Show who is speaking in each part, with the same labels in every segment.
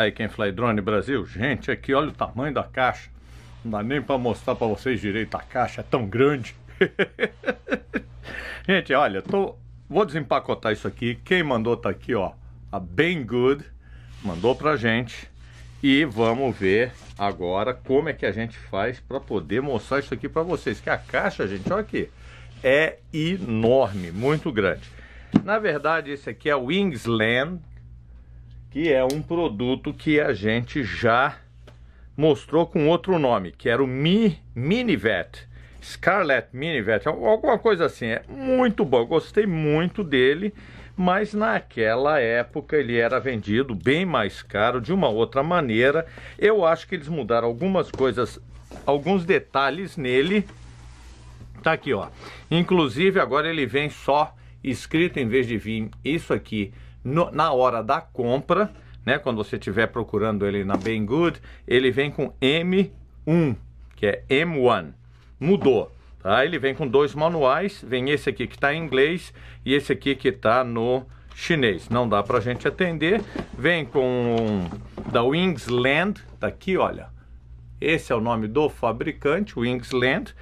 Speaker 1: Aí quem fala é Drone Brasil, gente, aqui é olha o tamanho da caixa. Não dá nem para mostrar para vocês direito a caixa, é tão grande. gente, olha, tô vou desempacotar isso aqui. Quem mandou tá aqui, ó, a Ben Good mandou pra gente. E vamos ver agora como é que a gente faz para poder mostrar isso aqui para vocês. Que a caixa, gente, olha aqui, é enorme, muito grande. Na verdade, esse aqui é o Wingsland que é um produto que a gente já mostrou com outro nome, que era o Mi Minivet, Scarlet Minivet, alguma coisa assim. É muito bom, gostei muito dele, mas naquela época ele era vendido bem mais caro, de uma outra maneira. Eu acho que eles mudaram algumas coisas, alguns detalhes nele. Tá aqui, ó. Inclusive agora ele vem só escrito em vez de vir isso aqui no, na hora da compra, né, quando você estiver procurando ele na Banggood, ele vem com M1, que é M1. Mudou. Tá? Ele vem com dois manuais, vem esse aqui que está em inglês e esse aqui que está no chinês. Não dá para a gente atender. Vem com da Wingsland, tá aqui, olha. Esse é o nome do fabricante, Wingsland.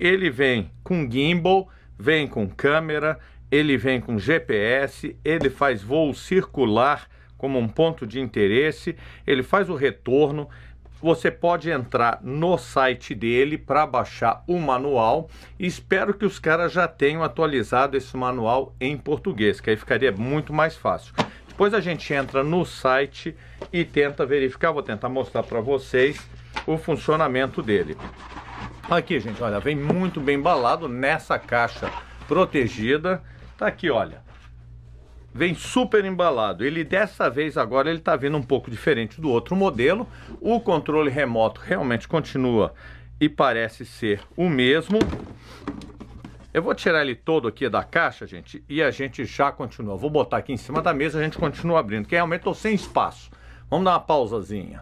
Speaker 1: Ele vem com gimbal, vem com câmera, ele vem com GPS, ele faz voo circular como um ponto de interesse, ele faz o retorno. Você pode entrar no site dele para baixar o manual. espero que os caras já tenham atualizado esse manual em português, que aí ficaria muito mais fácil. Depois a gente entra no site e tenta verificar. Vou tentar mostrar para vocês o funcionamento dele. Aqui, gente, olha, vem muito bem embalado nessa caixa protegida. Tá aqui, olha. Vem super embalado. Ele dessa vez agora ele tá vindo um pouco diferente do outro modelo. O controle remoto realmente continua e parece ser o mesmo. Eu vou tirar ele todo aqui da caixa, gente, e a gente já continua. Vou botar aqui em cima da mesa, a gente continua abrindo, que realmente estou sem espaço. Vamos dar uma pausazinha.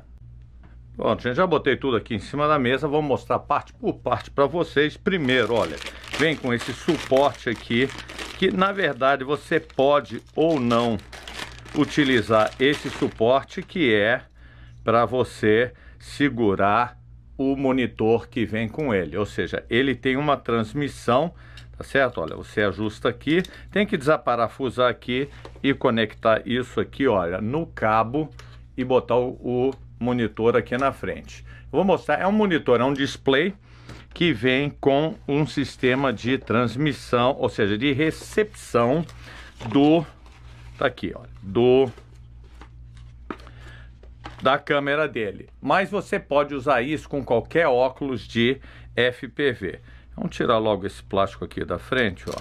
Speaker 1: Pronto, gente, já botei tudo aqui em cima da mesa, vou mostrar parte por parte para vocês. Primeiro, olha, vem com esse suporte aqui, que na verdade você pode ou não utilizar esse suporte, que é para você segurar o monitor que vem com ele. Ou seja, ele tem uma transmissão, tá certo? Olha, você ajusta aqui, tem que desaparafusar aqui e conectar isso aqui, olha, no cabo e botar o, o monitor aqui na frente. Eu vou mostrar, é um monitor, é um display que vem com um sistema de transmissão, ou seja, de recepção do tá aqui, ó, do da câmera dele. Mas você pode usar isso com qualquer óculos de FPV. Vamos tirar logo esse plástico aqui da frente, ó.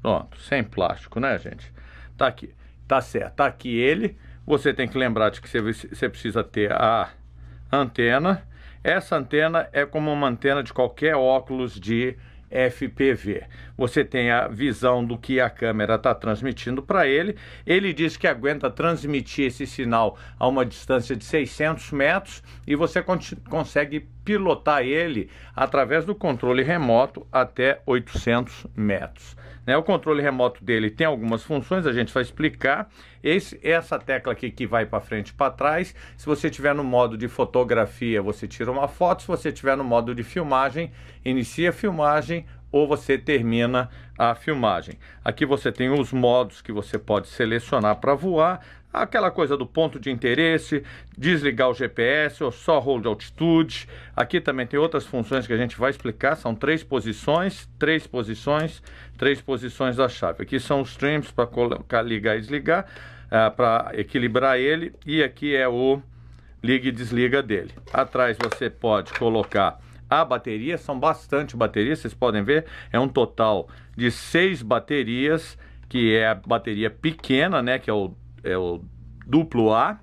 Speaker 1: Pronto, sem plástico, né, gente? Tá aqui. Tá certo. Tá aqui ele. Você tem que lembrar de que você precisa ter a antena. Essa antena é como uma antena de qualquer óculos de FPV você tem a visão do que a câmera está transmitindo para ele. Ele diz que aguenta transmitir esse sinal a uma distância de 600 metros e você consegue pilotar ele através do controle remoto até 800 metros. Né? O controle remoto dele tem algumas funções, a gente vai explicar. Esse, essa tecla aqui que vai para frente e para trás, se você tiver no modo de fotografia, você tira uma foto, se você tiver no modo de filmagem, inicia a filmagem, ou você termina a filmagem. Aqui você tem os modos que você pode selecionar para voar, aquela coisa do ponto de interesse, desligar o GPS ou só hold altitude. Aqui também tem outras funções que a gente vai explicar, são três posições, três posições, três posições da chave. Aqui são os trims para colocar, ligar e desligar, uh, eh, para equilibrar ele e aqui é o liga e desliga dele. Atrás você pode colocar a bateria, são bastante baterias, vocês podem ver, é um total de seis baterias, que é a bateria pequena, né, que é o, é o duplo A.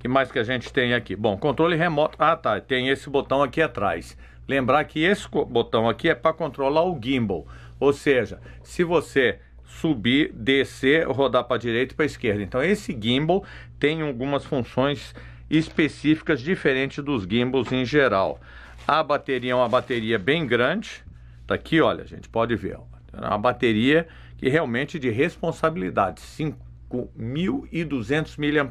Speaker 1: que mais que a gente tem aqui? Bom, controle remoto, ah tá, tem esse botão aqui atrás. Lembrar que esse botão aqui é para controlar o gimbal, ou seja, se você subir, descer, rodar para direita e para esquerda. Então esse gimbal tem algumas funções específicas diferentes dos gimbals em geral. A bateria é uma bateria bem grande, tá aqui, olha, gente, pode ver. É uma bateria que realmente é de responsabilidade, 5.200 mAh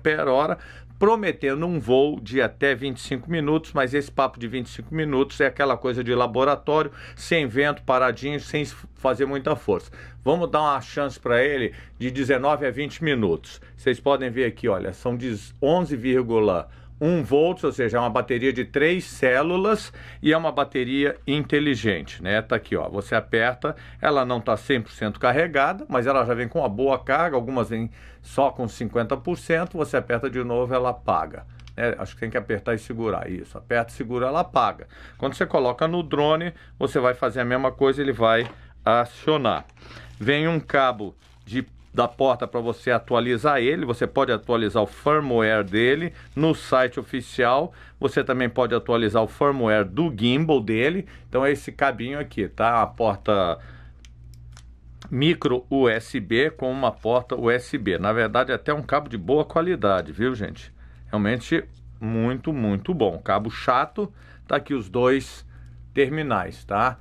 Speaker 1: prometendo um voo de até 25 minutos, mas esse papo de 25 minutos é aquela coisa de laboratório, sem vento, paradinho, sem fazer muita força. Vamos dar uma chance para ele de 19 a 20 minutos. Vocês podem ver aqui, olha, são 11, 1 volts, ou seja, é uma bateria de três células e é uma bateria inteligente, né? Tá aqui, ó. Você aperta, ela não tá 100% carregada, mas ela já vem com uma boa carga, algumas vêm só com 50%, você aperta de novo, ela apaga. É, acho que tem que apertar e segurar isso. Aperta, e segura, ela apaga. Quando você coloca no drone, você vai fazer a mesma coisa, ele vai acionar. Vem um cabo de da porta para você atualizar ele. Você pode atualizar o firmware dele no site oficial. Você também pode atualizar o firmware do gimbal dele. Então é esse cabinho aqui, tá? A porta micro USB com uma porta USB. Na verdade, é até um cabo de boa qualidade, viu, gente? Realmente muito, muito bom. Cabo chato, tá aqui os dois terminais, tá?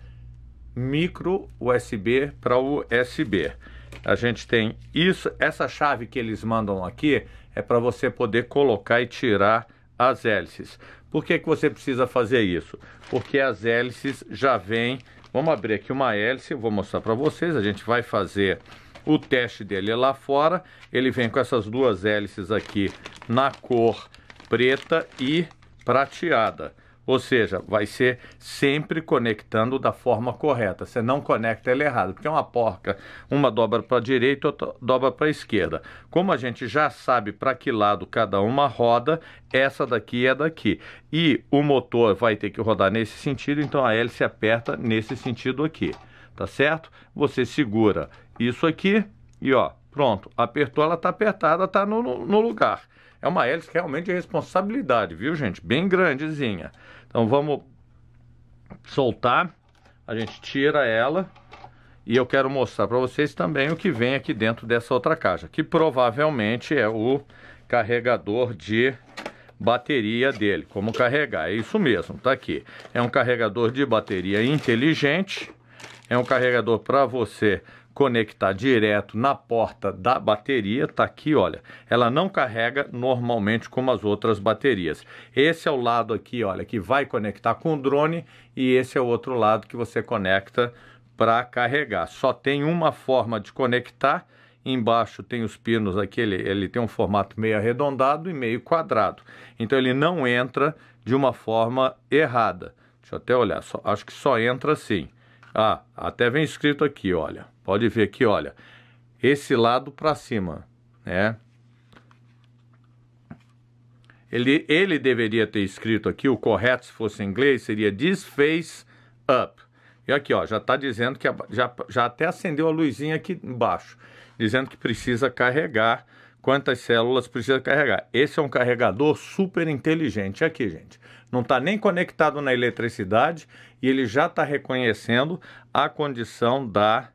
Speaker 1: Micro USB para USB a gente tem isso, essa chave que eles mandam aqui é para você poder colocar e tirar as hélices. Por que, que você precisa fazer isso? Porque as hélices já vêm, vamos abrir aqui uma hélice, vou mostrar para vocês, a gente vai fazer o teste dele lá fora, ele vem com essas duas hélices aqui na cor preta e prateada. Ou seja, vai ser sempre conectando da forma correta. Você não conecta ela errado. porque é uma porca. Uma dobra para a direita, outra dobra para a esquerda. Como a gente já sabe para que lado cada uma roda, essa daqui é daqui. E o motor vai ter que rodar nesse sentido, então a hélice aperta nesse sentido aqui. Tá certo? Você segura isso aqui e ó, pronto. Apertou, ela está apertada, está no, no lugar. É uma hélice realmente de responsabilidade, viu, gente? Bem grandezinha. Então vamos soltar, a gente tira ela e eu quero mostrar para vocês também o que vem aqui dentro dessa outra caixa, que provavelmente é o carregador de bateria dele, como carregar, é isso mesmo, tá aqui. É um carregador de bateria inteligente, é um carregador para você conectar direto na porta da bateria, tá aqui, olha. Ela não carrega normalmente como as outras baterias. Esse é o lado aqui, olha, que vai conectar com o drone e esse é o outro lado que você conecta para carregar. Só tem uma forma de conectar. Embaixo tem os pinos aqui, ele, ele tem um formato meio arredondado e meio quadrado. Então ele não entra de uma forma errada. Deixa eu até olhar, só, acho que só entra assim. Ah, até vem escrito aqui, olha. Pode ver aqui, olha, esse lado para cima, né? Ele, ele deveria ter escrito aqui, o correto se fosse em inglês seria this face up. E aqui, ó, já está dizendo que a, já, já até acendeu a luzinha aqui embaixo, dizendo que precisa carregar, quantas células precisa carregar. Esse é um carregador super inteligente aqui, gente. Não está nem conectado na eletricidade e ele já está reconhecendo a condição da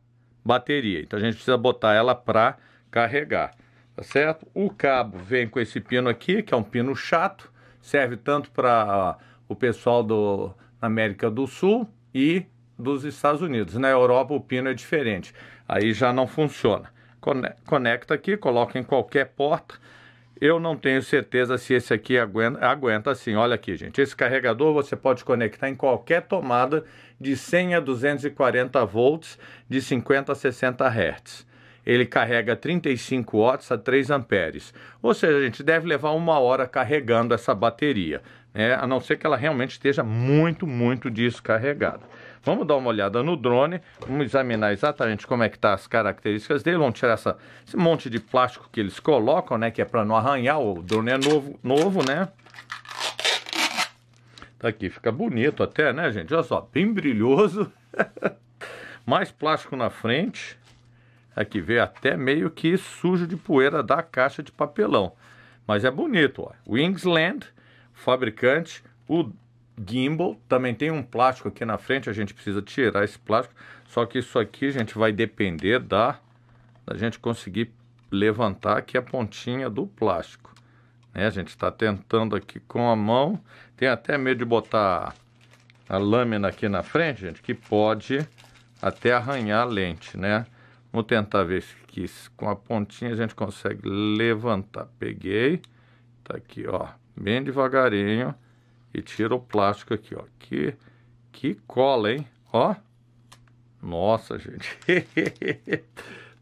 Speaker 1: bateria. Então a gente precisa botar ela para carregar, tá certo? O cabo vem com esse pino aqui, que é um pino chato, serve tanto para o pessoal do América do Sul e dos Estados Unidos. Na Europa o pino é diferente, aí já não funciona. Conecta aqui, coloca em qualquer porta eu não tenho certeza se esse aqui aguenta, aguenta assim. Olha aqui, gente. Esse carregador você pode conectar em qualquer tomada de 100 a 240 volts, de 50 a 60 hertz. Ele carrega 35 watts a 3 amperes. Ou seja, a gente deve levar uma hora carregando essa bateria, né? a não ser que ela realmente esteja muito, muito descarregada. Vamos dar uma olhada no drone, vamos examinar exatamente como é que tá as características dele, vamos tirar essa, esse monte de plástico que eles colocam, né, que é para não arranhar, o drone é novo, novo, né? Tá aqui, fica bonito até, né, gente? Olha só, bem brilhoso. Mais plástico na frente. Aqui vê até meio que sujo de poeira da caixa de papelão. Mas é bonito, ó. Wingsland, fabricante, o gimbal, também tem um plástico aqui na frente, a gente precisa tirar esse plástico. Só que isso aqui, gente, vai depender da, da gente conseguir levantar aqui a pontinha do plástico. Né? A gente está tentando aqui com a mão. Tem até medo de botar a lâmina aqui na frente, gente, que pode até arranhar a lente, né? Vamos tentar ver se, se com a pontinha a gente consegue levantar. Peguei, tá aqui, ó, bem devagarinho e tira o plástico aqui, ó. Que, que cola, hein? Ó. Nossa, gente.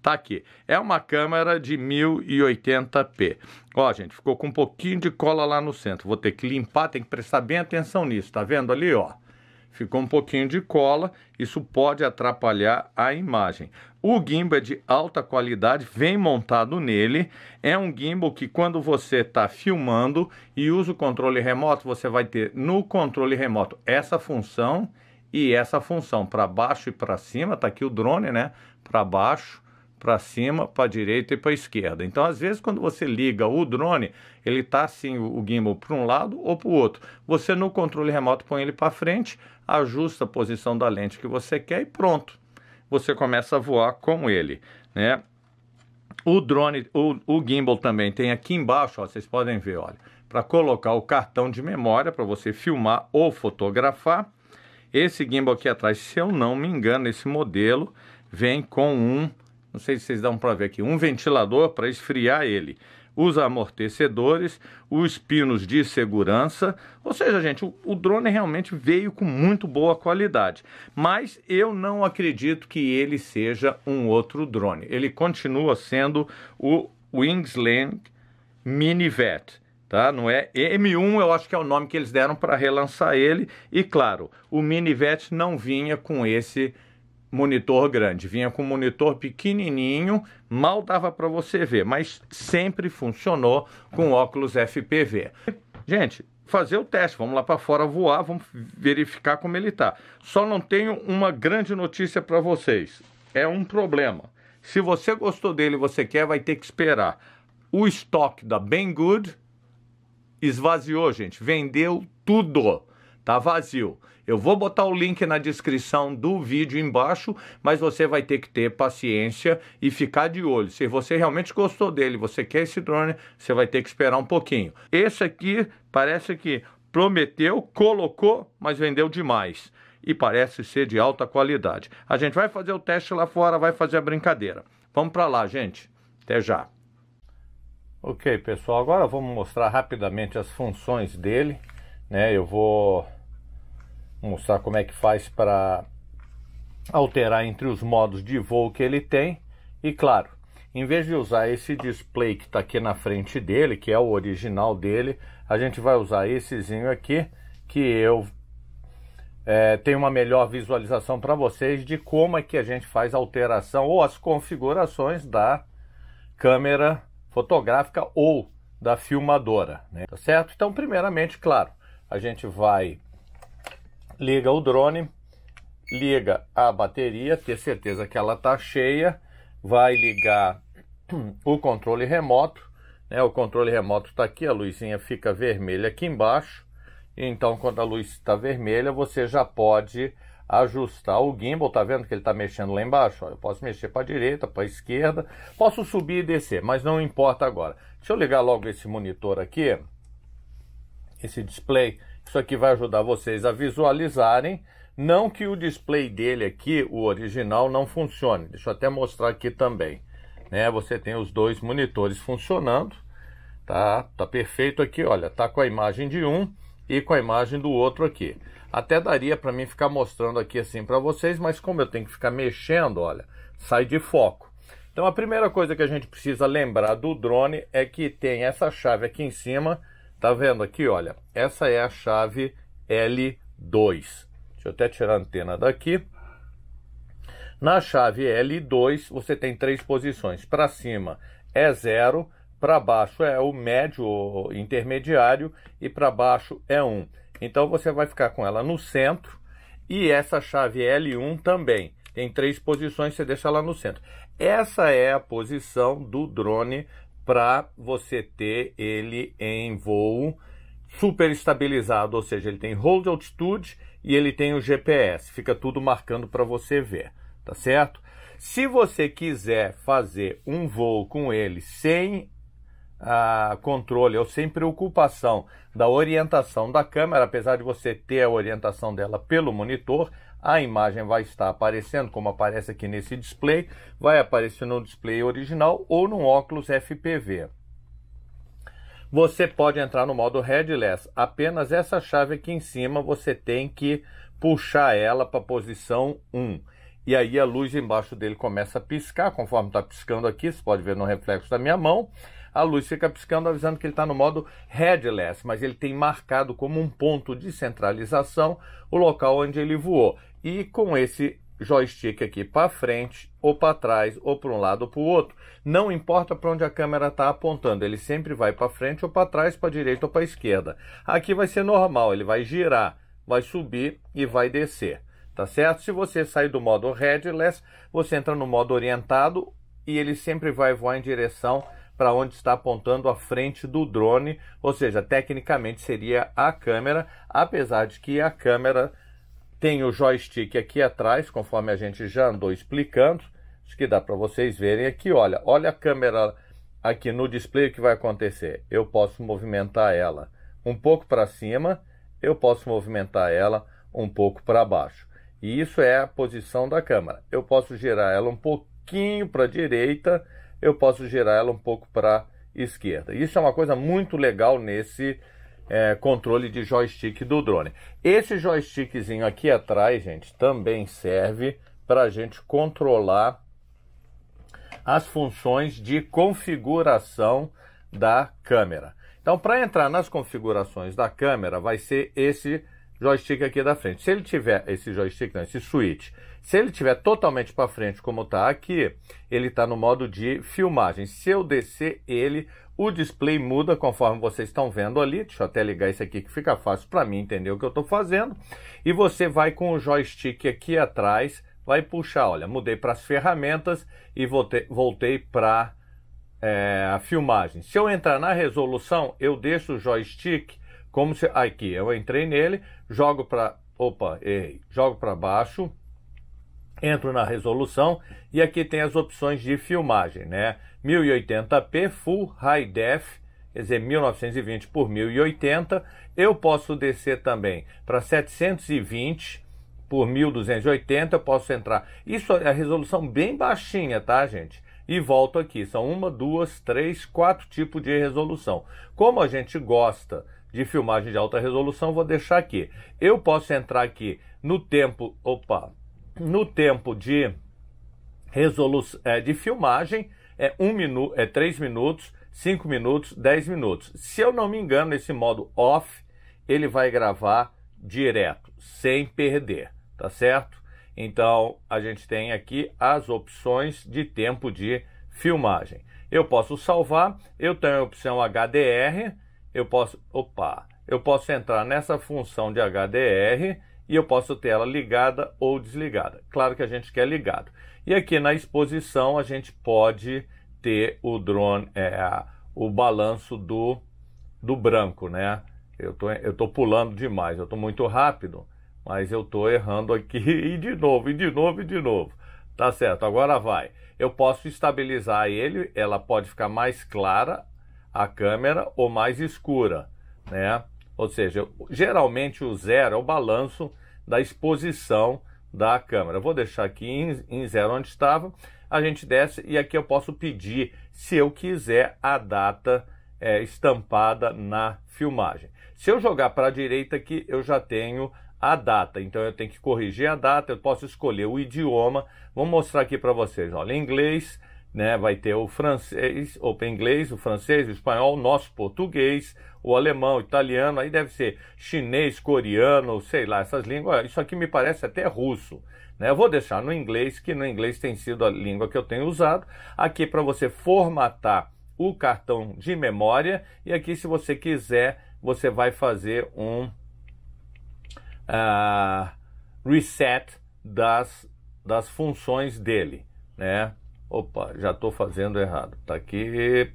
Speaker 1: tá aqui. É uma câmera de 1080p. Ó, gente, ficou com um pouquinho de cola lá no centro. Vou ter que limpar, tem que prestar bem atenção nisso. Tá vendo ali, ó? ficou um pouquinho de cola, isso pode atrapalhar a imagem. O gimbal é de alta qualidade, vem montado nele, é um gimbal que quando você está filmando e usa o controle remoto, você vai ter no controle remoto essa função e essa função para baixo e para cima, Está aqui o drone, né? Para baixo para cima, para a direita e para a esquerda. Então, às vezes, quando você liga o drone, ele está assim, o gimbal para um lado ou para o outro. Você, no controle remoto, põe ele para frente, ajusta a posição da lente que você quer e pronto. Você começa a voar com ele, né? O drone, o, o gimbal também tem aqui embaixo, ó, vocês podem ver, olha, para colocar o cartão de memória para você filmar ou fotografar. Esse gimbal aqui atrás, se eu não me engano, esse modelo vem com um não sei se vocês dão para ver aqui, um ventilador para esfriar ele, os amortecedores, os pinos de segurança. Ou seja, gente, o, o, drone realmente veio com muito boa qualidade. Mas eu não acredito que ele seja um outro drone. Ele continua sendo o Wingsling Minivet. Tá? Não é M1, eu acho que é o nome que eles deram para relançar ele. E claro, o Minivet não vinha com esse monitor grande, vinha com monitor pequenininho, mal dava para você ver, mas sempre funcionou com óculos FPV. Gente, fazer o teste, vamos lá para fora voar, vamos verificar como ele tá. Só não tenho uma grande notícia para vocês. É um problema. Se você gostou dele, você quer, vai ter que esperar. O estoque da Banggood esvaziou, gente, vendeu tudo tá vazio. Eu vou botar o link na descrição do vídeo embaixo, mas você vai ter que ter paciência e ficar de olho. Se você realmente gostou dele, você quer esse drone, você vai ter que esperar um pouquinho. Esse aqui parece que prometeu, colocou, mas vendeu demais. E parece ser de alta qualidade. A gente vai fazer o teste lá fora, vai fazer a brincadeira. Vamos para lá, gente. Até já. Ok, pessoal, agora vamos mostrar rapidamente as funções dele né? Eu vou mostrar como é que faz para alterar entre os modos de voo que ele tem e claro, em vez de usar esse display que está aqui na frente dele, que é o original dele, a gente vai usar essezinho aqui que eu é, tenho uma melhor visualização para vocês de como é que a gente faz a alteração ou as configurações da câmera fotográfica ou da filmadora, né? tá certo? Então, primeiramente, claro, a gente vai, liga o drone, liga a bateria, ter certeza que ela está cheia, vai ligar o controle remoto, né? O controle remoto está aqui, a luzinha fica vermelha aqui embaixo. Então, quando a luz está vermelha, você já pode ajustar o gimbal, tá vendo que ele está mexendo lá embaixo? Ó, eu posso mexer para a direita, para a esquerda, posso subir e descer, mas não importa agora. Deixa eu ligar logo esse monitor aqui esse display. Isso aqui vai ajudar vocês a visualizarem. Não que o display dele aqui, o original, não funcione. Deixa eu até mostrar aqui também. Né? Você tem os dois monitores funcionando. Tá, tá perfeito aqui, olha. Tá com a imagem de um e com a imagem do outro aqui. Até daria para mim ficar mostrando aqui assim para vocês, mas como eu tenho que ficar mexendo, olha, sai de foco. Então a primeira coisa que a gente precisa lembrar do drone é que tem essa chave aqui em cima Tá vendo aqui, olha, essa é a chave L2. Deixa eu até tirar a antena daqui. Na chave L2, você tem três posições. Para cima é zero, para baixo é o médio ou intermediário e para baixo é 1. Então você vai ficar com ela no centro e essa chave L1 também. Tem três posições, você deixa ela no centro. Essa é a posição do drone para você ter ele em voo super estabilizado, ou seja, ele tem hold altitude e ele tem o GPS, fica tudo marcando para você ver, tá certo? Se você quiser fazer um voo com ele sem ah, controle ou sem preocupação da orientação da câmera, apesar de você ter a orientação dela pelo monitor, a imagem vai estar aparecendo, como aparece aqui nesse display, vai aparecer no display original ou no óculos FPV. Você pode entrar no modo headless, apenas essa chave aqui em cima você tem que puxar ela para a posição 1. E aí a luz embaixo dele começa a piscar, conforme está piscando aqui, você pode ver no reflexo da minha mão. A luz fica piscando avisando que ele está no modo headless, mas ele tem marcado como um ponto de centralização o local onde ele voou e com esse joystick aqui para frente ou para trás ou para um lado ou para o outro. Não importa para onde a câmera está apontando, ele sempre vai para frente ou para trás, para direita ou para esquerda. Aqui vai ser normal, ele vai girar, vai subir e vai descer, tá certo? Se você sair do modo headless, você entra no modo orientado e ele sempre vai voar em direção para onde está apontando a frente do drone, ou seja, tecnicamente seria a câmera, apesar de que a câmera tem o joystick aqui atrás, conforme a gente já andou explicando. Acho que dá para vocês verem aqui, olha. Olha a câmera aqui no display, o que vai acontecer? Eu posso movimentar ela um pouco para cima, eu posso movimentar ela um pouco para baixo. E isso é a posição da câmera. Eu posso girar ela um pouquinho para a direita, eu posso girar ela um pouco para a esquerda. Isso é uma coisa muito legal nesse é, controle de joystick do drone. Esse joystickzinho aqui atrás, gente, também serve para a gente controlar as funções de configuração da câmera. Então, para entrar nas configurações da câmera, vai ser esse joystick aqui da frente. Se ele tiver esse joystick, não, esse switch se ele tiver totalmente para frente, como está aqui, ele está no modo de filmagem. Se eu descer ele, o display muda conforme vocês estão vendo ali. Deixa eu até ligar isso aqui que fica fácil para mim entender o que eu estou fazendo. E você vai com o joystick aqui atrás, vai puxar. Olha, mudei para as ferramentas e voltei, voltei para é, a filmagem. Se eu entrar na resolução, eu deixo o joystick como se... Aqui, eu entrei nele, jogo para... Opa, errei. Jogo para baixo, Entro na resolução e aqui tem as opções de filmagem, né? 1080p Full High Def, quer dizer, 1920 por 1080. Eu posso descer também para 720 por 1280, eu posso entrar. Isso é a resolução bem baixinha, tá, gente? E volto aqui, são uma, duas, três, quatro tipos de resolução. Como a gente gosta de filmagem de alta resolução, vou deixar aqui. Eu posso entrar aqui no tempo, opa, no tempo de, resolução é, de filmagem é, um minuto é 3 minutos, 5 minutos, 10 minutos. Se eu não me engano, esse modo off, ele vai gravar direto, sem perder, tá certo? Então, a gente tem aqui as opções de tempo de filmagem. Eu posso salvar, eu tenho a opção HDR, eu posso, opa, eu posso entrar nessa função de HDR e eu posso ter ela ligada ou desligada. Claro que a gente quer ligado. E aqui na exposição a gente pode ter o drone, é, o balanço do, do branco, né? Eu tô, eu tô pulando demais, eu tô muito rápido, mas eu tô errando aqui e de novo, e de novo, e de novo. Tá certo, agora vai. Eu posso estabilizar ele, ela pode ficar mais clara a câmera ou mais escura, né? Ou seja, geralmente o zero é o balanço da exposição da câmera. vou deixar aqui em, em zero onde estava. A gente desce e aqui eu posso pedir, se eu quiser, a data é, estampada na filmagem. Se eu jogar para a direita aqui, eu já tenho a data. Então eu tenho que corrigir a data, eu posso escolher o idioma. Vou mostrar aqui para vocês, olha, inglês, né? Vai ter o francês, ou o inglês, o francês, o espanhol, o nosso português, o alemão, o italiano, aí deve ser chinês, coreano, sei lá, essas línguas. Isso aqui me parece até russo. Né? Eu vou deixar no inglês, que no inglês tem sido a língua que eu tenho usado. Aqui para você formatar o cartão de memória e aqui se você quiser você vai fazer um uh, reset das, das funções dele, né? Opa, já estou fazendo errado. Está aqui.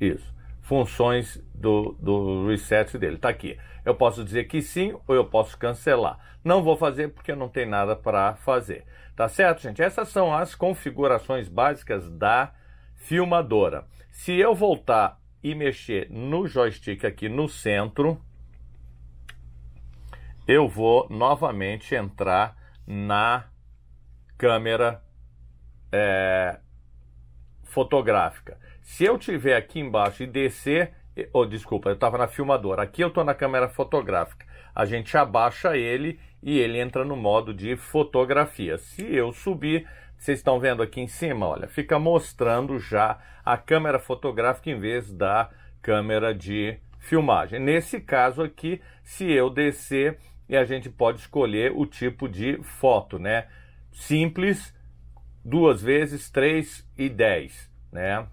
Speaker 1: Isso. Funções do, do reset dele. Está aqui. Eu posso dizer que sim ou eu posso cancelar. Não vou fazer porque não tem nada para fazer. Tá certo, gente? Essas são as configurações básicas da filmadora. Se eu voltar e mexer no joystick aqui no centro, eu vou novamente entrar na câmera é, fotográfica. Se eu tiver aqui embaixo e descer, ou oh, desculpa, eu estava na filmadora. Aqui eu estou na câmera fotográfica. A gente abaixa ele e ele entra no modo de fotografia. Se eu subir, vocês estão vendo aqui em cima, olha, fica mostrando já a câmera fotográfica em vez da câmera de filmagem. Nesse caso aqui, se eu descer, e a gente pode escolher o tipo de foto, né? Simples, duas vezes 3 e 10, né?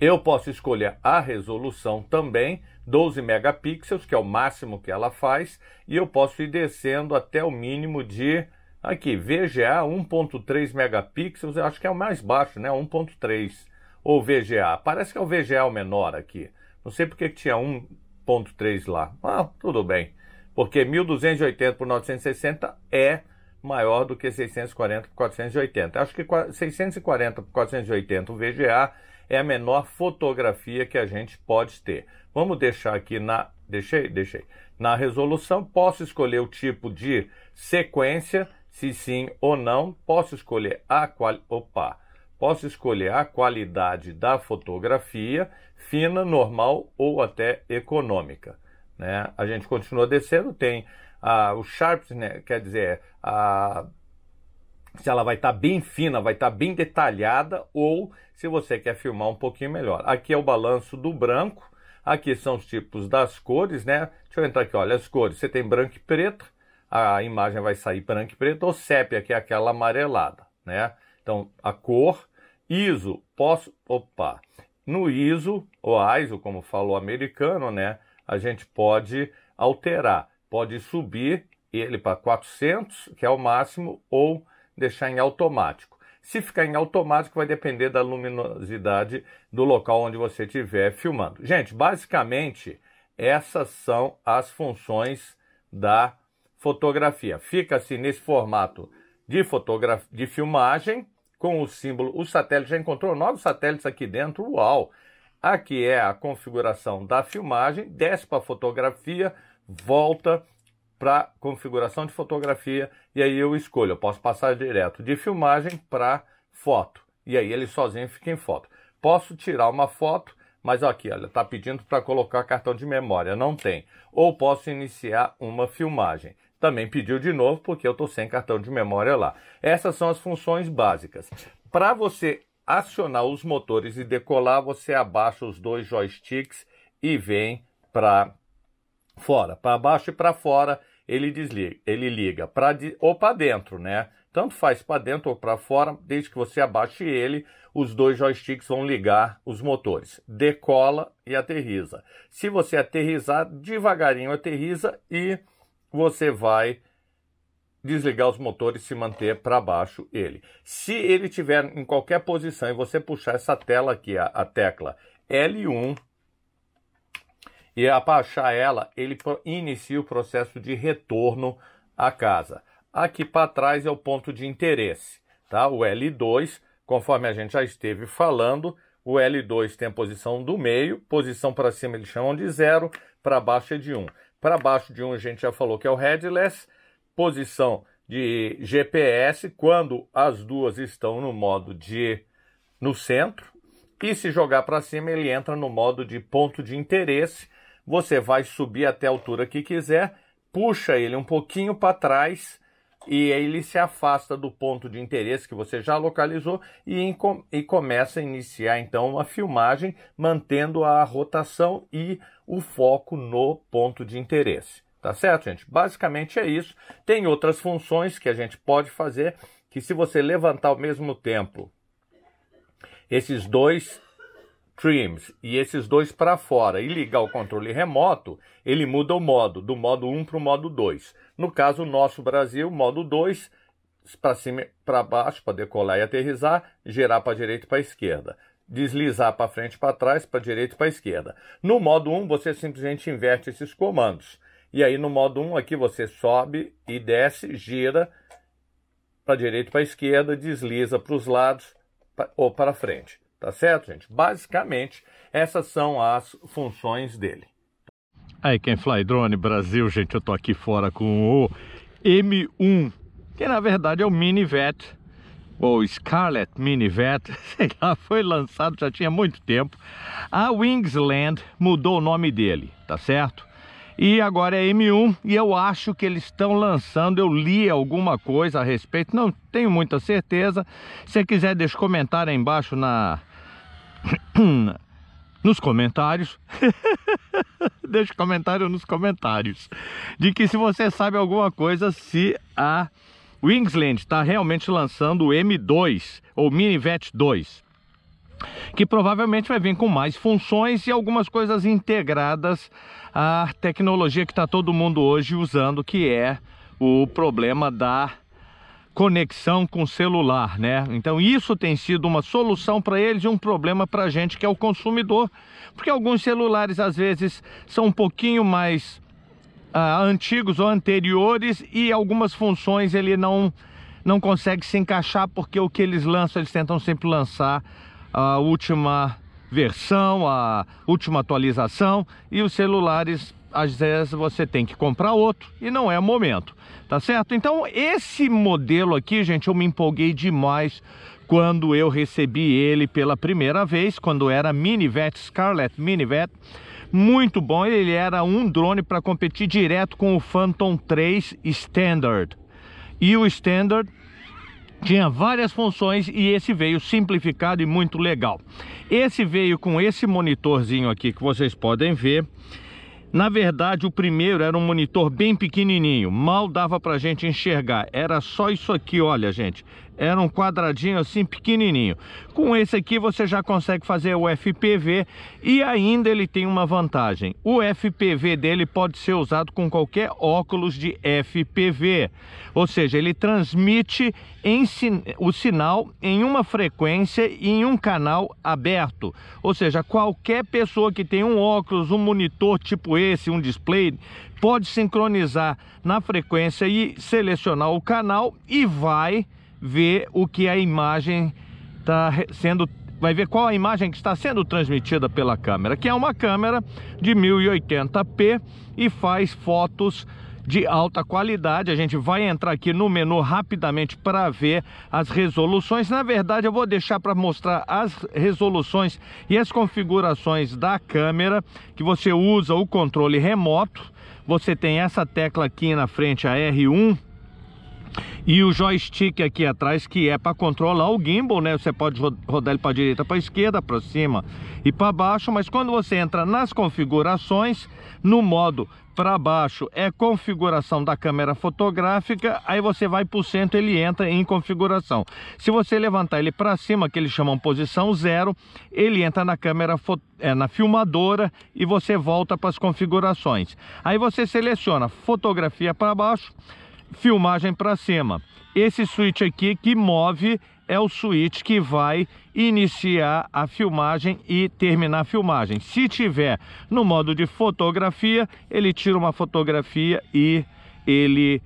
Speaker 1: Eu posso escolher a resolução também, 12 megapixels, que é o máximo que ela faz, e eu posso ir descendo até o mínimo de aqui, VGA 1.3 megapixels, eu acho que é o mais baixo, né? 1.3 ou VGA. Parece que é o VGA o menor aqui. Não sei porque que tinha 1.3 lá. Ah, tudo bem. Porque 1280 por 960 é maior do que 640 por 480. Acho que 640 por 480 o VGA é a menor fotografia que a gente pode ter. Vamos deixar aqui na deixei, deixei. Na resolução posso escolher o tipo de sequência, se sim ou não, posso escolher a qual, opa, posso escolher a qualidade da fotografia, fina, normal ou até econômica, né? A gente continua descendo, tem a, o sharpness, né, quer dizer, a, se ela vai estar tá bem fina, vai estar tá bem detalhada, ou se você quer filmar um pouquinho melhor. Aqui é o balanço do branco, aqui são os tipos das cores, né? Deixa eu entrar aqui, olha as cores. Você tem branco e preto, a imagem vai sair branco e preto, ou sépia, que é aquela amarelada, né? Então, a cor, ISO, posso, opa, no ISO, ou ISO, como falou o americano, né? A gente pode alterar. Pode subir ele para 400, que é o máximo, ou deixar em automático. Se ficar em automático, vai depender da luminosidade do local onde você estiver filmando. Gente, basicamente, essas são as funções da fotografia. Fica-se assim, nesse formato de, de filmagem, com o símbolo. O satélite já encontrou nove satélites aqui dentro. Uau! Aqui é a configuração da filmagem, desce para a fotografia, volta para configuração de fotografia e aí eu escolho. Eu posso passar direto de filmagem para foto. E aí ele sozinho fica em foto. Posso tirar uma foto, mas aqui, olha, está pedindo para colocar cartão de memória, não tem. Ou posso iniciar uma filmagem. Também pediu de novo porque eu estou sem cartão de memória lá. Essas são as funções básicas. Para você acionar os motores e decolar, você abaixa os dois joysticks e vem para fora, para baixo e para fora, ele desliga, ele liga para de, ou para dentro, né? Tanto faz para dentro ou para fora, desde que você abaixe ele, os dois joysticks vão ligar os motores. Decola e aterriza. Se você aterrizar devagarinho, aterriza e você vai desligar os motores se manter para baixo ele. Se ele tiver em qualquer posição e você puxar essa tela aqui, a, a tecla L1, e para achar ela, ele inicia o processo de retorno à casa. Aqui para trás é o ponto de interesse, tá? O L2, conforme a gente já esteve falando, o L2 tem a posição do meio, posição para cima eles chamam de zero, para baixo é de 1. Um. Para baixo de 1 um, a gente já falou que é o headless, posição de GPS quando as duas estão no modo de no centro, e se jogar para cima ele entra no modo de ponto de interesse, você vai subir até a altura que quiser, puxa ele um pouquinho para trás e ele se afasta do ponto de interesse que você já localizou e, e começa a iniciar então uma filmagem, mantendo a rotação e o foco no ponto de interesse. Tá certo, gente? Basicamente é isso. Tem outras funções que a gente pode fazer que se você levantar ao mesmo tempo esses dois trims e esses dois para fora e ligar o controle remoto, ele muda o modo, do modo 1 para o modo 2. No caso, nosso Brasil, modo 2, para cima para baixo, para decolar e aterrizar, girar para a direita e para a esquerda. Deslizar para frente para trás, para a direita e para a esquerda. No modo 1, você simplesmente inverte esses comandos. E aí no modo 1 aqui você sobe e desce, gira para a direita e para a esquerda, desliza para os lados pra, ou para frente. Tá certo, gente? Basicamente, essas são as funções dele. Aí, quem fly drone Brasil, gente, eu tô aqui fora com o M1, que na verdade é o mini vet ou Scarlet vet sei lá, foi lançado já tinha muito tempo. A Wingsland mudou o nome dele, tá certo? e agora é M1 e eu acho que eles estão lançando, eu li alguma coisa a respeito, não tenho muita certeza. Se quiser deixa comentário aí embaixo na nos comentários. deixa comentário nos comentários de que se você sabe alguma coisa se a Wingsland está realmente lançando o M2 ou Minivet 2 que provavelmente vai vir com mais funções e algumas coisas integradas à tecnologia que está todo mundo hoje usando, que é o problema da conexão com celular, né? Então isso tem sido uma solução para eles e um problema para a gente que é o consumidor, porque alguns celulares às vezes são um pouquinho mais ah, antigos ou anteriores e algumas funções ele não não consegue se encaixar porque o que eles lançam eles tentam sempre lançar a última versão, a última atualização e os celulares às vezes você tem que comprar outro e não é momento, tá certo? Então esse modelo aqui, gente, eu me empolguei demais quando eu recebi ele pela primeira vez, quando era Minivet, Scarlett Minivet, muito bom, ele era um drone para competir direto com o Phantom 3 Standard. E o Standard tinha várias funções e esse veio simplificado e muito legal. Esse veio com esse monitorzinho aqui que vocês podem ver. Na verdade, o primeiro era um monitor bem pequenininho, mal dava para gente enxergar. Era só isso aqui, olha, gente. Era um quadradinho assim pequenininho. Com esse aqui você já consegue fazer o FPV e ainda ele tem uma vantagem. O FPV dele pode ser usado com qualquer óculos de FPV. Ou seja, ele transmite sin o sinal em uma frequência e em um canal aberto. Ou seja, qualquer pessoa que tem um óculos, um monitor tipo esse, um display, pode sincronizar na frequência e selecionar o canal e vai ver o que a imagem está sendo vai ver qual a imagem que está sendo transmitida pela câmera, que é uma câmera de 1080p e faz fotos de alta qualidade. A gente vai entrar aqui no menu rapidamente para ver as resoluções. Na verdade, eu vou deixar para mostrar as resoluções e as configurações da câmera, que você usa o controle remoto. Você tem essa tecla aqui na frente, a R1, e o joystick aqui atrás, que é para controlar o gimbal, né? Você pode rodar ele para direita, para esquerda, para cima e para baixo. Mas quando você entra nas configurações, no modo para baixo é configuração da câmera fotográfica, aí você vai por cento, ele entra em configuração. Se você levantar ele para cima, que eles chamam posição zero, ele entra na câmera é, na filmadora e você volta para as configurações. Aí você seleciona fotografia para baixo, filmagem para cima. Esse switch aqui que move é o switch que vai iniciar a filmagem e terminar a filmagem. Se tiver no modo de fotografia, ele tira uma fotografia e ele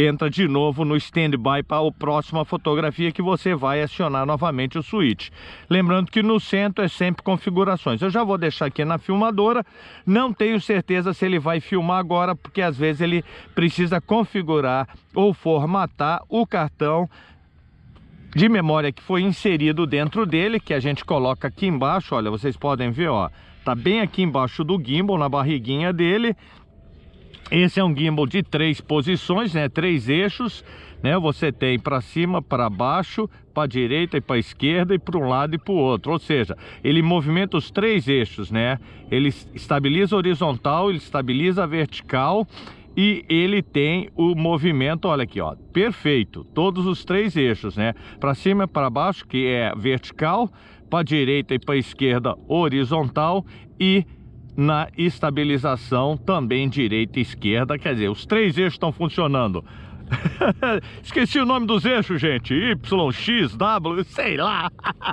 Speaker 1: entra de novo no stand-by para a próxima fotografia que você vai acionar novamente o switch. Lembrando que no centro é sempre configurações. Eu já vou deixar aqui na filmadora, não tenho certeza se ele vai filmar agora, porque às vezes ele precisa configurar ou formatar o cartão de memória que foi inserido dentro dele, que a gente coloca aqui embaixo, olha, vocês podem ver, ó, tá bem aqui embaixo do gimbal, na barriguinha dele, esse é um gimbal de três posições, né? Três eixos, né? Você tem para cima, para baixo, para direita e para esquerda e para um lado e para o outro. Ou seja, ele movimenta os três eixos, né? Ele estabiliza horizontal, ele estabiliza vertical e ele tem o movimento, olha aqui, ó, perfeito, todos os três eixos, né? Para cima, para baixo, que é vertical, para direita e para esquerda, horizontal e na estabilização também direita e esquerda, quer dizer, os três eixos estão funcionando. Esqueci o nome dos eixos, gente. Y, X, W, sei lá.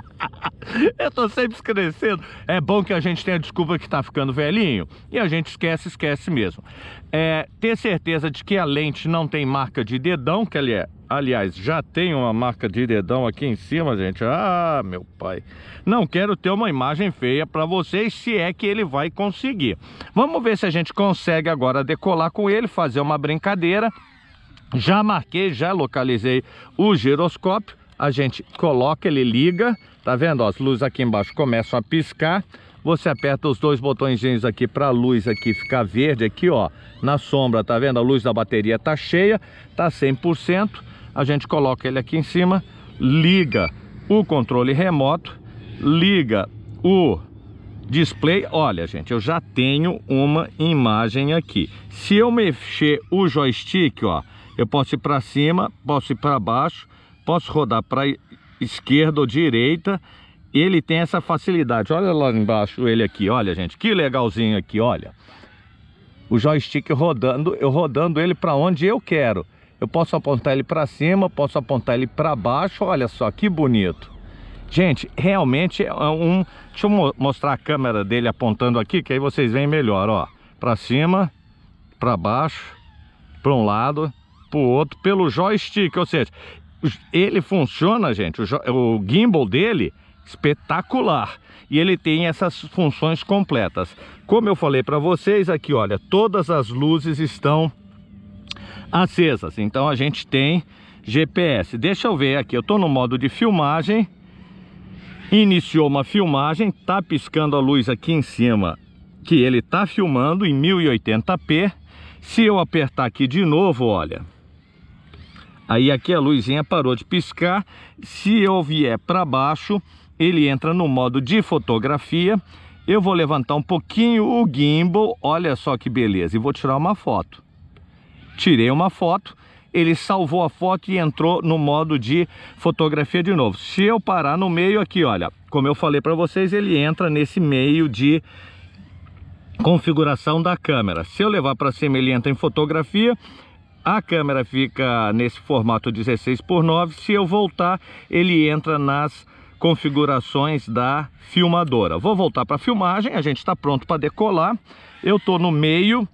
Speaker 1: Eu tô sempre esquecendo. É bom que a gente tenha desculpa que tá ficando velhinho. E a gente esquece, esquece mesmo. É, ter certeza de que a lente não tem marca de dedão, que ela é Aliás, já tem uma marca de dedão aqui em cima, gente. Ah, meu pai. Não quero ter uma imagem feia para vocês, se é que ele vai conseguir. Vamos ver se a gente consegue agora decolar com ele, fazer uma brincadeira. Já marquei, já localizei o giroscópio. A gente coloca, ele liga. Tá vendo? as luzes aqui embaixo começam a piscar você aperta os dois botõezinhos aqui para a luz aqui ficar verde aqui, ó, na sombra, tá vendo? A luz da bateria tá cheia, tá 100% a gente coloca ele aqui em cima, liga o controle remoto, liga o display. Olha, gente, eu já tenho uma imagem aqui. Se eu mexer o joystick, ó, eu posso ir para cima, posso ir para baixo, posso rodar para esquerda ou direita. Ele tem essa facilidade. Olha lá embaixo ele aqui, olha, gente, que legalzinho aqui, olha. O joystick rodando, eu rodando ele para onde eu quero. Eu posso apontar ele para cima, posso apontar ele para baixo. Olha só que bonito. Gente, realmente é um... Deixa eu mostrar a câmera dele apontando aqui, que aí vocês veem melhor, ó. Para cima, para baixo, para um lado, para o outro, pelo joystick. Ou seja, ele funciona, gente, o, o gimbal dele, espetacular. E ele tem essas funções completas. Como eu falei para vocês aqui, olha, todas as luzes estão acesas. Assim. Então a gente tem GPS. Deixa eu ver aqui, eu estou no modo de filmagem. Iniciou uma filmagem, tá piscando a luz aqui em cima que ele tá filmando em 1080p. Se eu apertar aqui de novo, olha, aí aqui a luzinha parou de piscar. Se eu vier para baixo, ele entra no modo de fotografia. Eu vou levantar um pouquinho o gimbal, olha só que beleza, e vou tirar uma foto tirei uma foto, ele salvou a foto e entrou no modo de fotografia de novo. Se eu parar no meio aqui, olha, como eu falei para vocês, ele entra nesse meio de configuração da câmera. Se eu levar para cima, ele entra em fotografia, a câmera fica nesse formato 16 por 9. Se eu voltar, ele entra nas configurações da filmadora. Vou voltar para a filmagem, a gente está pronto para decolar. Eu estou no meio,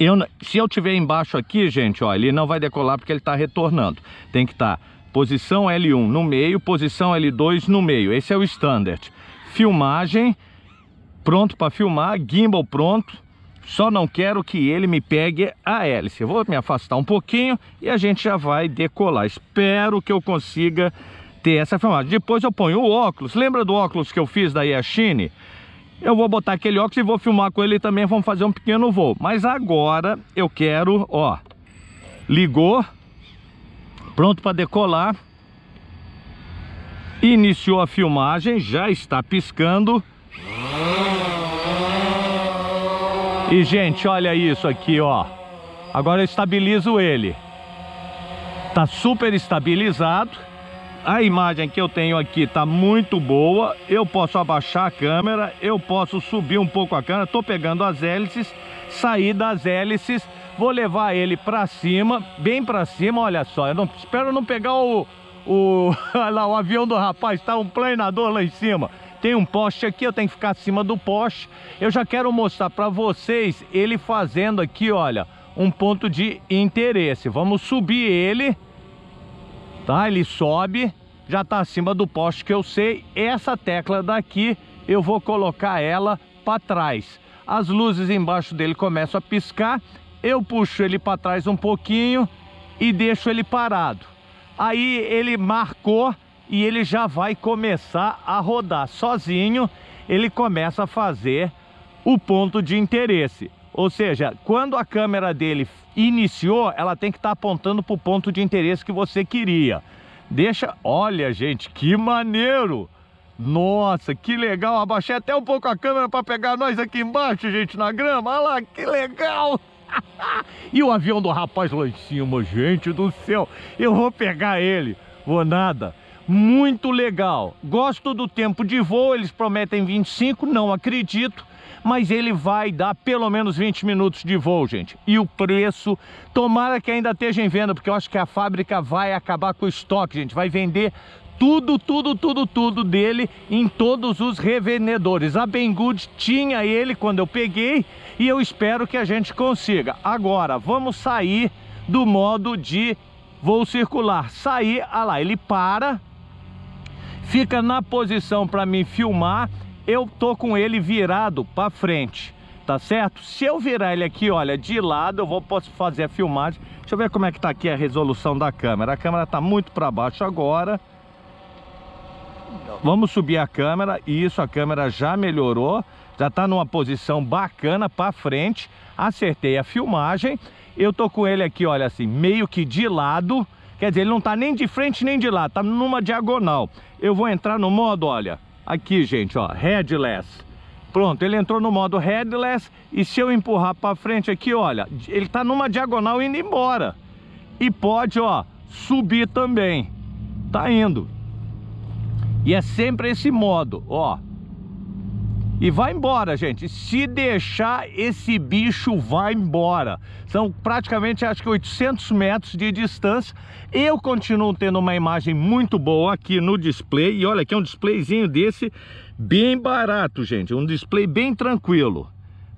Speaker 1: eu, se eu tiver embaixo aqui, gente, ó, ele não vai decolar porque ele está retornando. Tem que estar tá posição L1 no meio, posição L2 no meio. Esse é o standard. Filmagem, pronto para filmar, gimbal pronto. Só não quero que ele me pegue a hélice. Eu vou me afastar um pouquinho e a gente já vai decolar. Espero que eu consiga ter essa filmagem. Depois eu ponho o óculos. Lembra do óculos que eu fiz da Yashine? Eu vou botar aquele óculos e vou filmar com ele também, vamos fazer um pequeno voo. Mas agora eu quero, ó, ligou, pronto para decolar. Iniciou a filmagem, já está piscando. E, gente, olha isso aqui, ó. Agora eu estabilizo ele. Tá super estabilizado a imagem que eu tenho aqui está muito boa, eu posso abaixar a câmera, eu posso subir um pouco a câmera, estou pegando as hélices, sair das hélices, vou levar ele para cima, bem para cima, olha só, eu não, espero não pegar o, o, lá, o avião do rapaz, está um planeador lá em cima. Tem um poste aqui, eu tenho que ficar acima do poste. Eu já quero mostrar para vocês ele fazendo aqui, olha, um ponto de interesse. Vamos subir ele tá? Ele sobe, já tá acima do poste que eu sei. Essa tecla daqui, eu vou colocar ela para trás. As luzes embaixo dele começam a piscar, eu puxo ele para trás um pouquinho e deixo ele parado. Aí ele marcou e ele já vai começar a rodar sozinho, ele começa a fazer o ponto de interesse. Ou seja, quando a câmera dele iniciou, ela tem que estar tá apontando para o ponto de interesse que você queria. Deixa... Olha, gente, que maneiro! Nossa, que legal! Abaixei até um pouco a câmera para pegar nós aqui embaixo, gente, na grama. Olha lá, que legal! e o avião do rapaz lá em cima, gente do céu! Eu vou pegar ele. Vou nada muito legal. Gosto do tempo de voo, eles prometem 25, não acredito mas ele vai dar pelo menos 20 minutos de voo, gente. E o preço, tomara que ainda esteja em venda, porque eu acho que a fábrica vai acabar com o estoque, gente. Vai vender tudo, tudo, tudo, tudo dele em todos os revendedores. A Bengud tinha ele quando eu peguei e eu espero que a gente consiga. Agora, vamos sair do modo de voo circular. Sair, ah lá, ele para, fica na posição para me filmar eu tô com ele virado para frente, tá certo? Se eu virar ele aqui, olha, de lado, eu vou posso fazer a filmagem. Deixa eu ver como é que tá aqui a resolução da câmera. A câmera tá muito para baixo agora. Vamos subir a câmera, isso, a câmera já melhorou, já tá numa posição bacana para frente. Acertei a filmagem. Eu tô com ele aqui, olha assim, meio que de lado. Quer dizer, ele não tá nem de frente nem de lado, tá numa diagonal. Eu vou entrar no modo, olha, Aqui, gente, ó, headless. Pronto, ele entrou no modo headless e se eu empurrar para frente aqui, olha, ele tá numa diagonal indo embora. E pode, ó, subir também. Tá indo. E é sempre esse modo, ó. E vai embora, gente. Se deixar, esse bicho vai embora. São praticamente, acho que 800 metros de distância. Eu continuo tendo uma imagem muito boa aqui no display. E olha, aqui é um displayzinho desse bem barato, gente. Um display bem tranquilo.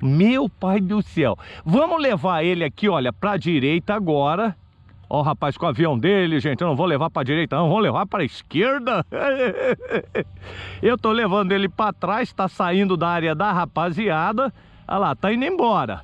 Speaker 1: Meu pai do céu. Vamos levar ele aqui, olha, para a direita agora. Ó o rapaz com o avião dele, gente, eu não vou levar a direita não, vou levar a esquerda. eu tô levando ele para trás, tá saindo da área da rapaziada. Olha lá, tá indo embora.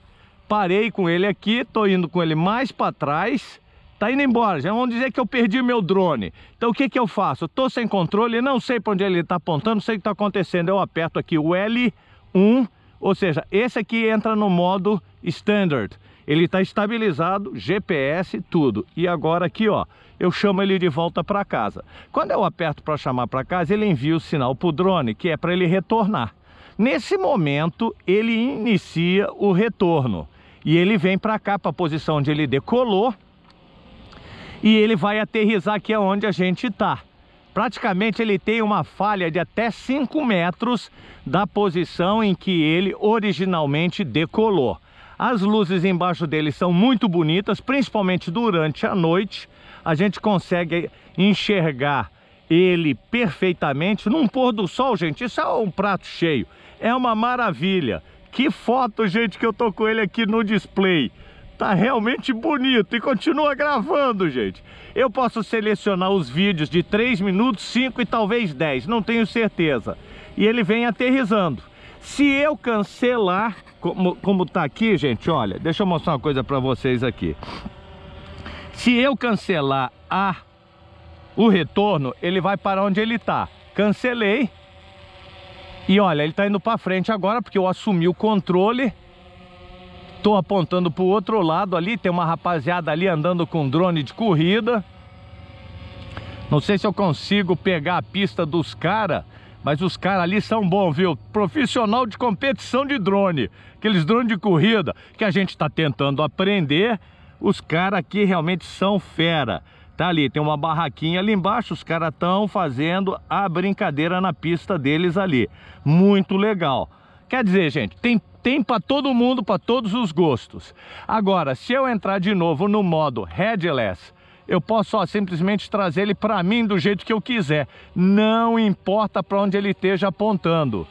Speaker 1: Parei com ele aqui, tô indo com ele mais para trás. Tá indo embora, já vão dizer que eu perdi meu drone. Então o que que eu faço? Eu tô sem controle, não sei para onde ele tá apontando, não sei o que tá acontecendo. Eu aperto aqui o L1, ou seja, esse aqui entra no modo Standard. Ele está estabilizado, GPS, tudo. E agora aqui, ó, eu chamo ele de volta para casa. Quando eu aperto para chamar para casa, ele envia o sinal para o drone, que é para ele retornar. Nesse momento, ele inicia o retorno. E ele vem para cá, para a posição onde ele decolou. E ele vai aterrizar aqui onde a gente está. Praticamente ele tem uma falha de até 5 metros da posição em que ele originalmente decolou. As luzes embaixo dele são muito bonitas, principalmente durante a noite. A gente consegue enxergar ele perfeitamente. Num pôr do sol, gente, isso é um prato cheio. É uma maravilha. Que foto, gente, que eu tô com ele aqui no display. Tá realmente bonito e continua gravando, gente. Eu posso selecionar os vídeos de 3 minutos, 5 e talvez 10, não tenho certeza. E ele vem aterrizando. Se eu cancelar, como, como tá aqui, gente, olha, deixa eu mostrar uma coisa para vocês aqui. Se eu cancelar a, o retorno, ele vai para onde ele tá. Cancelei. E olha, ele tá indo para frente agora porque eu assumi o controle. Tô apontando para o outro lado ali, tem uma rapaziada ali andando com drone de corrida. Não sei se eu consigo pegar a pista dos caras mas os caras ali são bons, viu? Profissional de competição de drone. Aqueles drones de corrida que a gente está tentando aprender. Os caras aqui realmente são fera. Tá ali, tem uma barraquinha ali embaixo, os caras estão fazendo a brincadeira na pista deles ali. Muito legal. Quer dizer, gente, tem, tem para todo mundo, para todos os gostos. Agora, se eu entrar de novo no modo headless eu posso ó, simplesmente trazer ele para mim do jeito que eu quiser. Não importa para onde ele esteja apontando.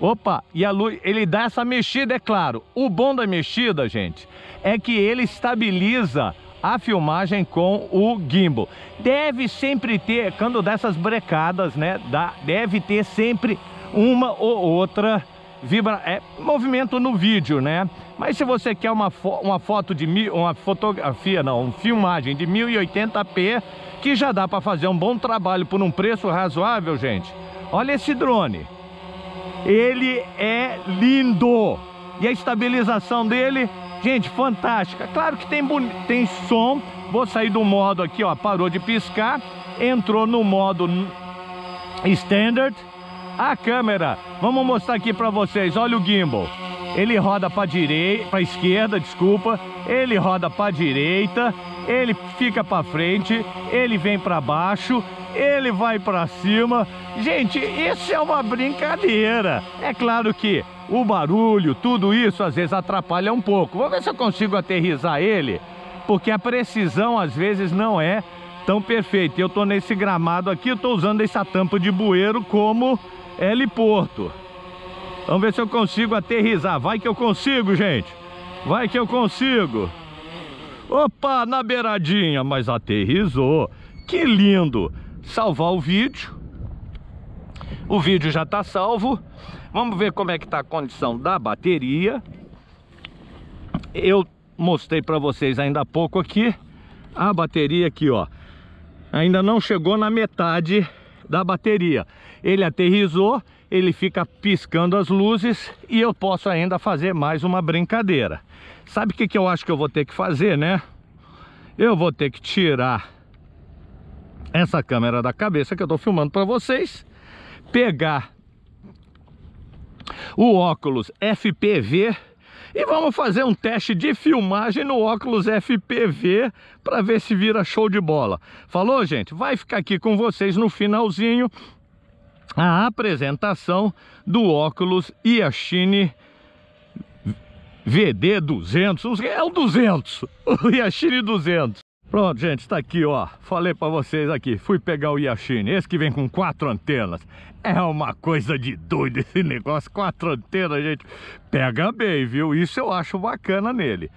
Speaker 1: Opa, e a luz, ele dá essa mexida, é claro. O bom da mexida, gente, é que ele estabiliza a filmagem com o gimbal. Deve sempre ter, quando dessas brecadas, né, dá, deve ter sempre uma ou outra vibra, é, movimento no vídeo, né? Mas se você quer uma, fo uma foto de mil, uma fotografia, não, uma filmagem de 1080p, que já dá para fazer um bom trabalho por um preço razoável, gente. Olha esse drone. Ele é lindo. E a estabilização dele, gente, fantástica. Claro que tem, tem som. Vou sair do modo aqui, ó, parou de piscar. Entrou no modo standard. A câmera, vamos mostrar aqui para vocês. Olha o gimbal ele roda para direita, para esquerda, desculpa, ele roda para direita, ele fica para frente, ele vem para baixo, ele vai para cima. Gente, isso é uma brincadeira. É claro que o barulho, tudo isso às vezes atrapalha um pouco. Vou ver se eu consigo aterrizar ele, porque a precisão às vezes não é tão perfeita. Eu estou nesse gramado aqui, eu tô usando essa tampa de bueiro como heliporto. Vamos ver se eu consigo aterrizar. Vai que eu consigo, gente. Vai que eu consigo. Opa, na beiradinha, mas aterrizou. Que lindo. Salvar o vídeo. O vídeo já está salvo. Vamos ver como é que está a condição da bateria. Eu mostrei para vocês ainda há pouco aqui. A bateria aqui, ó. Ainda não chegou na metade da bateria. Ele aterrizou ele fica piscando as luzes e eu posso ainda fazer mais uma brincadeira. Sabe o que, que eu acho que eu vou ter que fazer, né? Eu vou ter que tirar essa câmera da cabeça que eu estou filmando para vocês, pegar o óculos FPV e vamos fazer um teste de filmagem no óculos FPV para ver se vira show de bola. Falou, gente? Vai ficar aqui com vocês no finalzinho a apresentação do óculos Yashine VD 200, é o 200, o Yashine 200. Pronto, gente, está aqui, ó. Falei para vocês aqui, fui pegar o Yashine, esse que vem com quatro antenas. É uma coisa de doido esse negócio, quatro antenas, gente. Pega bem, viu? Isso eu acho bacana nele.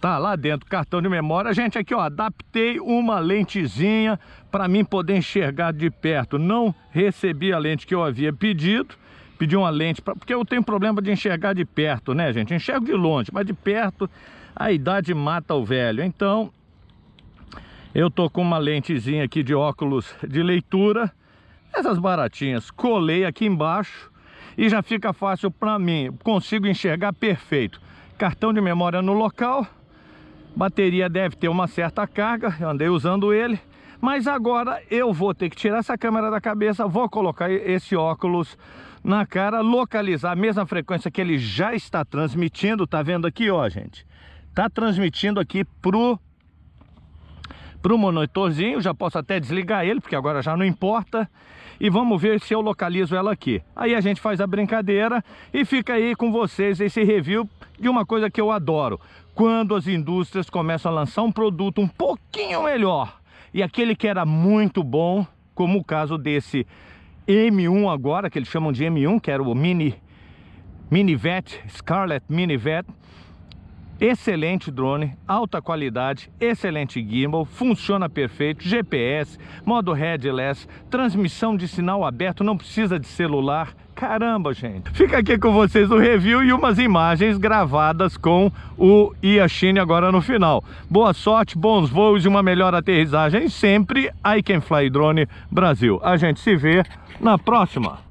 Speaker 1: Tá lá dentro, cartão de memória. Gente, aqui ó, adaptei uma lentezinha para mim poder enxergar de perto. Não recebi a lente que eu havia pedido. Pedi uma lente, pra... porque eu tenho problema de enxergar de perto, né gente? Enxergo de longe, mas de perto a idade mata o velho. Então, eu tô com uma lentezinha aqui de óculos de leitura. Essas baratinhas, colei aqui embaixo e já fica fácil para mim. Consigo enxergar perfeito. Cartão de memória no local bateria deve ter uma certa carga, eu andei usando ele. Mas agora eu vou ter que tirar essa câmera da cabeça, vou colocar esse óculos na cara, localizar a mesma frequência que ele já está transmitindo, tá vendo aqui, ó, gente? Tá transmitindo aqui pro pro monitorzinho, já posso até desligar ele, porque agora já não importa e vamos ver se eu localizo ela aqui. Aí a gente faz a brincadeira e fica aí com vocês esse review de uma coisa que eu adoro. Quando as indústrias começam a lançar um produto um pouquinho melhor e aquele que era muito bom, como o caso desse M1 agora, que eles chamam de M1, que era o Mini Vet Scarlet Mini Vet Excelente drone, alta qualidade, excelente gimbal, funciona perfeito, GPS, modo headless, transmissão de sinal aberto, não precisa de celular. Caramba, gente! Fica aqui com vocês o review e umas imagens gravadas com o Iachine agora no final. Boa sorte, bons voos e uma melhor aterrissagem sempre. I Can Fly Drone Brasil. A gente se vê na próxima.